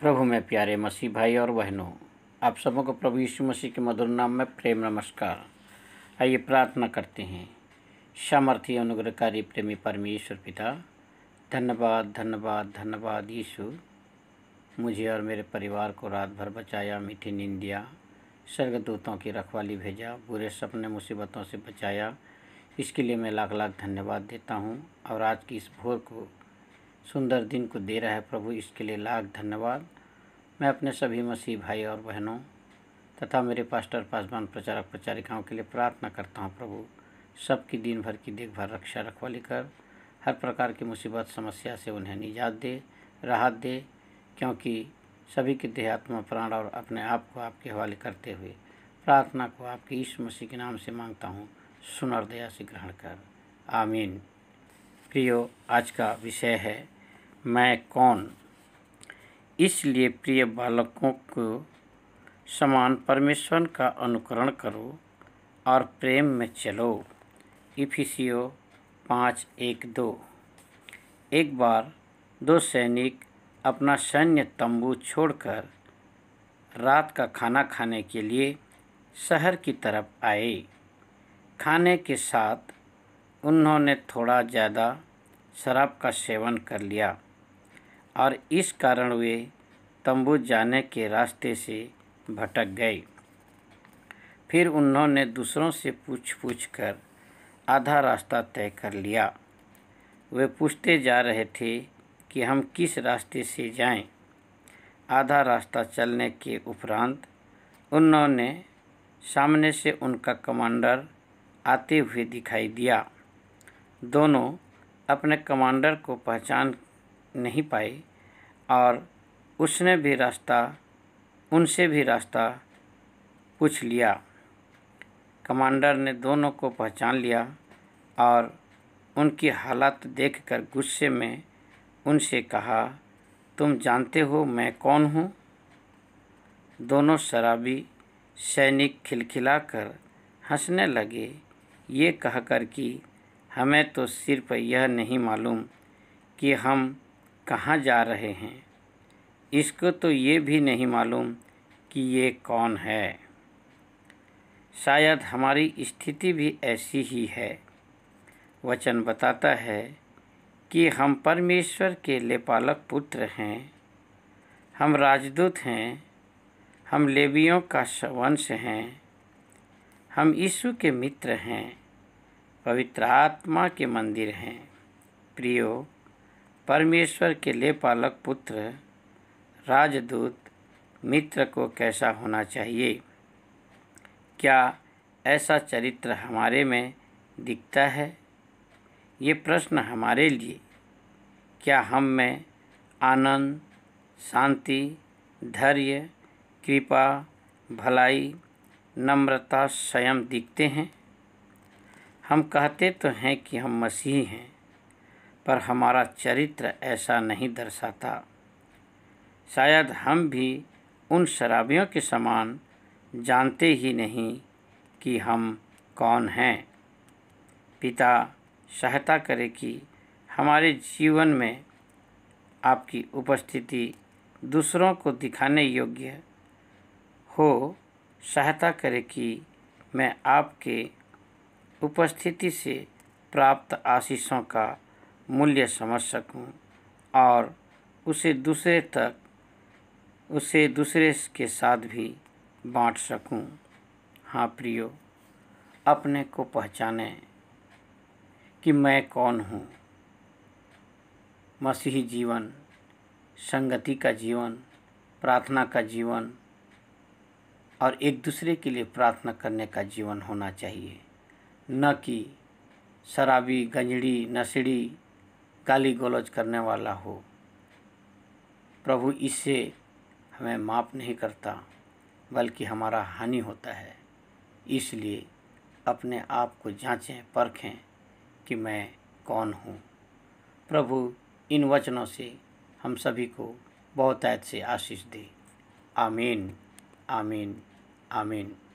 प्रभु में प्यारे मसीह भाई और बहनों आप सबों को प्रभु यीशु मसीह के मधुर नाम में प्रेम नमस्कार आइए प्रार्थना करते हैं सामर्थ्य अनुग्रहकारी प्रेमी परमेश्वर पिता धन्यवाद धन्यवाद धन्यवाद यीशु मुझे और मेरे परिवार को रात भर बचाया मीठी नींद दिया स्वर्गदूतों की रखवाली भेजा बुरे सपने मुसीबतों से बचाया इसके लिए मैं लाख लाख धन्यवाद देता हूँ और आज की इस भोर को सुंदर दिन को दे रहा है प्रभु इसके लिए लाख धन्यवाद मैं अपने सभी मसीह भाई और बहनों तथा मेरे पास्टर पासवान प्रचारक प्रचारिकाओं के लिए प्रार्थना करता हूँ प्रभु सबकी दिन भर की देखभाल रक्षा रखवाली कर हर प्रकार की मुसीबत समस्या से उन्हें निजात दे राहत दे क्योंकि सभी के देहात्मा प्राण और अपने आप को आपके हवाले करते हुए प्रार्थना को आपके इस मसीह के नाम से मांगता हूँ सुनर दया से ग्रहण कर आमीन प्रियो आज का विषय है मैं कौन इसलिए प्रिय बालकों को समान परमेश्वर का अनुकरण करो और प्रेम में चलो इफिसियो पाँच एक दो एक बार दो सैनिक अपना सैन्य तंबू छोड़कर रात का खाना खाने के लिए शहर की तरफ आए खाने के साथ उन्होंने थोड़ा ज़्यादा शराब का सेवन कर लिया और इस कारण वे तंबू जाने के रास्ते से भटक गए फिर उन्होंने दूसरों से पूछ पूछ कर आधा रास्ता तय कर लिया वे पूछते जा रहे थे कि हम किस रास्ते से जाएं। आधा रास्ता चलने के उपरांत उन्होंने सामने से उनका कमांडर आते हुए दिखाई दिया दोनों अपने कमांडर को पहचान नहीं पाई और उसने भी रास्ता उनसे भी रास्ता पूछ लिया कमांडर ने दोनों को पहचान लिया और उनकी हालत देखकर गुस्से में उनसे कहा तुम जानते हो मैं कौन हूँ दोनों शराबी सैनिक खिलखिलाकर हंसने लगे ये कहकर कि हमें तो सिर्फ यह नहीं मालूम कि हम कहाँ जा रहे हैं इसको तो ये भी नहीं मालूम कि ये कौन है शायद हमारी स्थिति भी ऐसी ही है वचन बताता है कि हम परमेश्वर के लेपालक पुत्र हैं हम राजदूत हैं हम लेवियों का वंश हैं हम यीशु के मित्र हैं पवित्र आत्मा के मंदिर हैं प्रियो परमेश्वर के ले पालक पुत्र राजदूत मित्र को कैसा होना चाहिए क्या ऐसा चरित्र हमारे में दिखता है ये प्रश्न हमारे लिए क्या हम में आनंद शांति धैर्य कृपा भलाई नम्रता स्वयं दिखते हैं हम कहते तो हैं कि हम मसीह हैं पर हमारा चरित्र ऐसा नहीं दर्शाता शायद हम भी उन शराबियों के समान जानते ही नहीं कि हम कौन हैं पिता सहायता करे कि हमारे जीवन में आपकी उपस्थिति दूसरों को दिखाने योग्य हो सहायता करे कि मैं आपके उपस्थिति से प्राप्त आशीषों का मूल्य समझ सकूं और उसे दूसरे तक उसे दूसरे के साथ भी बांट सकूं हाँ प्रियो अपने को पहचाने कि मैं कौन हूँ मसीही जीवन संगति का जीवन प्रार्थना का जीवन और एक दूसरे के लिए प्रार्थना करने का जीवन होना चाहिए न कि शराबी गंजड़ी नशड़ी गाली गलौज करने वाला हो प्रभु इससे हमें माफ़ नहीं करता बल्कि हमारा हानि होता है इसलिए अपने आप को जांचें परखें कि मैं कौन हूँ प्रभु इन वचनों से हम सभी को बहुत आयत से आशीष दे आमीन आमीन आमीन